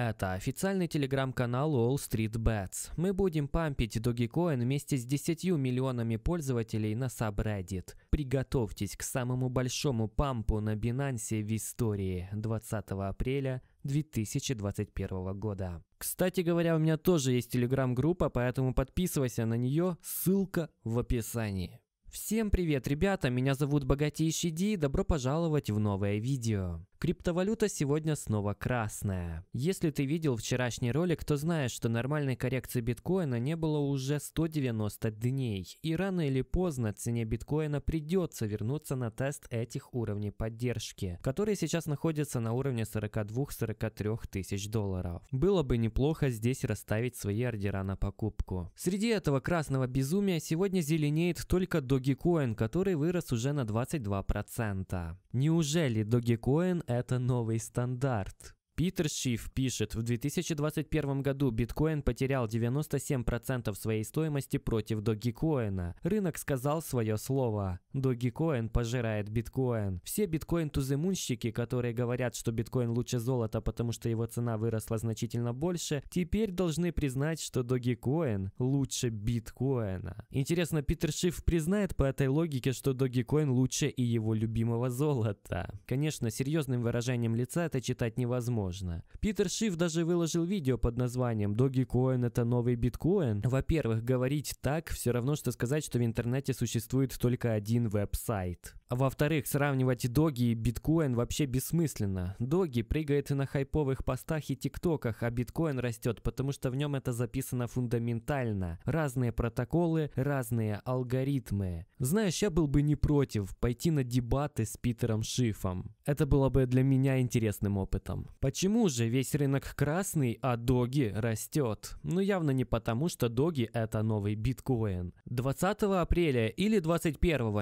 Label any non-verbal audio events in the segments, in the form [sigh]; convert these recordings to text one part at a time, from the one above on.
Это официальный телеграм-канал All Street Bets. Мы будем пампить Dogecoin вместе с 10 миллионами пользователей на subreddit. Приготовьтесь к самому большому пампу на Binance в истории 20 апреля 2021 года. Кстати говоря, у меня тоже есть телеграм-группа, поэтому подписывайся на нее, ссылка в описании. Всем привет, ребята, меня зовут Богатейший Ди, добро пожаловать в новое видео. Криптовалюта сегодня снова красная. Если ты видел вчерашний ролик, то знаешь, что нормальной коррекции биткоина не было уже 190 дней. И рано или поздно цене биткоина придется вернуться на тест этих уровней поддержки, которые сейчас находятся на уровне 42-43 тысяч долларов. Было бы неплохо здесь расставить свои ордера на покупку. Среди этого красного безумия сегодня зеленеет только Dogecoin, который вырос уже на 22%. Неужели Dogecoin это новый стандарт. Питер Шиф пишет, в 2021 году биткоин потерял 97% своей стоимости против Догикоина. Рынок сказал свое слово. Догикоин пожирает биткоин. Все биткоин-тузымунщики, которые говорят, что биткоин лучше золота, потому что его цена выросла значительно больше, теперь должны признать, что Догикоин лучше биткоина. Интересно, Питер Шиф признает по этой логике, что Догикоин лучше и его любимого золота? Конечно, серьезным выражением лица это читать невозможно осторожно. Питер Шиф даже выложил видео под названием "Доги-коин это новый биткоин». Во-первых, говорить так все равно, что сказать, что в интернете существует только один веб-сайт. А во-вторых, сравнивать доги и биткоин вообще бессмысленно. Доги прыгает на хайповых постах и тиктоках, а биткоин растет, потому что в нем это записано фундаментально. Разные протоколы, разные алгоритмы. Знаешь, я был бы не против пойти на дебаты с Питером Шифом. Это было бы для меня интересным опытом. Почему же весь рынок красный, а доги растет? Ну явно не потому, что доги это новый биткоин. 20 апреля или 21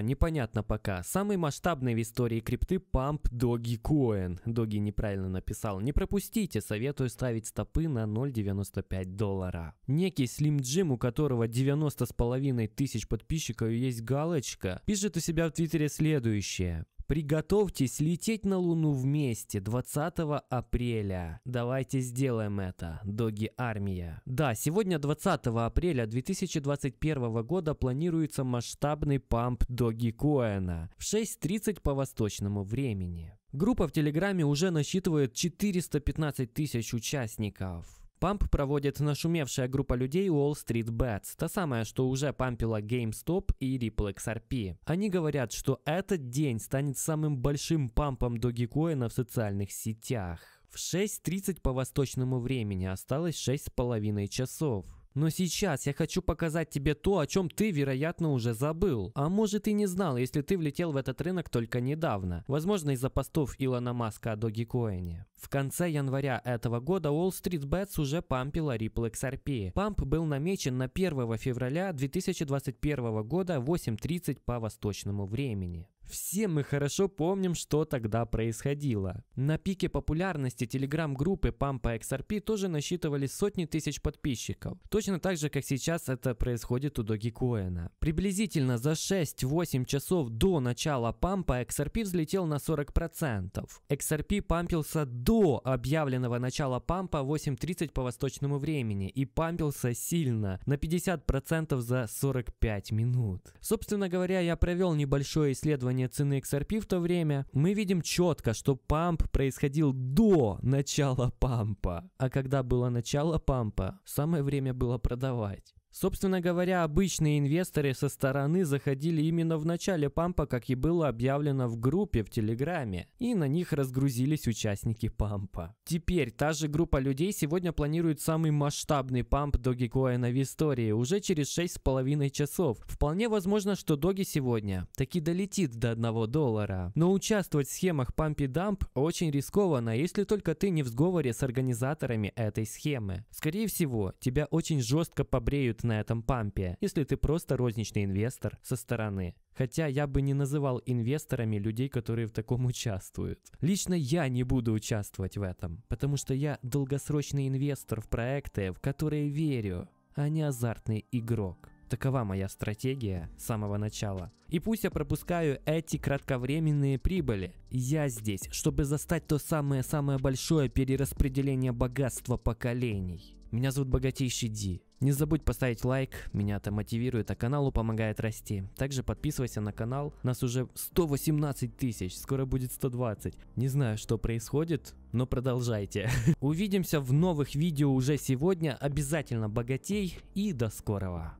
непонятно пока, Самый масштабный в истории крипты памп Доги Коин. Доги неправильно написал. Не пропустите, советую ставить стопы на 0,95 доллара. Некий Слим Джим, у которого 90 с половиной тысяч подписчиков и есть галочка, пишет у себя в Твиттере следующее. Приготовьтесь лететь на Луну вместе 20 апреля. Давайте сделаем это, Доги Армия. Да, сегодня 20 апреля 2021 года планируется масштабный памп Доги Коэна в 6.30 по восточному времени. Группа в Телеграме уже насчитывает 415 тысяч участников памп проводит нашумевшая группа людей Wall Street Bets, та самая, что уже пампила GameStop и Ripple XRP. Они говорят, что этот день станет самым большим пампом Dogecoin в социальных сетях. В 6.30 по восточному времени осталось 6,5 часов. Но сейчас я хочу показать тебе то, о чем ты, вероятно, уже забыл. А может и не знал, если ты влетел в этот рынок только недавно. Возможно, из-за постов Илона Маска о Dogecoinе. В конце января этого года Wall Street Bets уже пампила Ripple XRP. Памп был намечен на 1 февраля 2021 года 8.30 по восточному времени. Все мы хорошо помним, что тогда происходило. На пике популярности телеграм-группы Pampa XRP тоже насчитывали сотни тысяч подписчиков. Точно так же, как сейчас это происходит у Доги Коэна. Приблизительно за 6-8 часов до начала пампа XRP взлетел на 40%. XRP пампился до объявленного начала пампа 8.30 по восточному времени и пампился сильно, на 50% за 45 минут. Собственно говоря, я провел небольшое исследование скальпирования цены XRP в то время, мы видим четко, что памп происходил до начала пампа. А когда было начало пампа, самое время было продавать. Собственно говоря, обычные инвесторы со стороны заходили именно в начале пампа, как и было объявлено в группе в Телеграме, и на них разгрузились участники пампа. Теперь та же группа людей сегодня планирует самый масштабный памп Dogecoin в истории уже через 6,5 часов. Вполне возможно, что Доги сегодня таки долетит до 1 доллара. Но участвовать в схемах памп и дамп очень рискованно, если только ты не в сговоре с организаторами этой схемы. Скорее всего, тебя очень жестко побреют на этом пампе, если ты просто розничный инвестор со стороны. Хотя я бы не называл инвесторами людей, которые в таком участвуют. Лично я не буду участвовать в этом, потому что я долгосрочный инвестор в проекты, в которые верю, а не азартный игрок. Такова моя стратегия с самого начала. И пусть я пропускаю эти кратковременные прибыли, я здесь, чтобы застать то самое-самое большое перераспределение богатства поколений. Меня зовут Богатейший Ди. Не забудь поставить лайк, меня это мотивирует, а каналу помогает расти. Также подписывайся на канал, нас уже 118 тысяч, скоро будет 120. Не знаю, что происходит, но продолжайте. [laughs] Увидимся в новых видео уже сегодня, обязательно богатей и до скорого.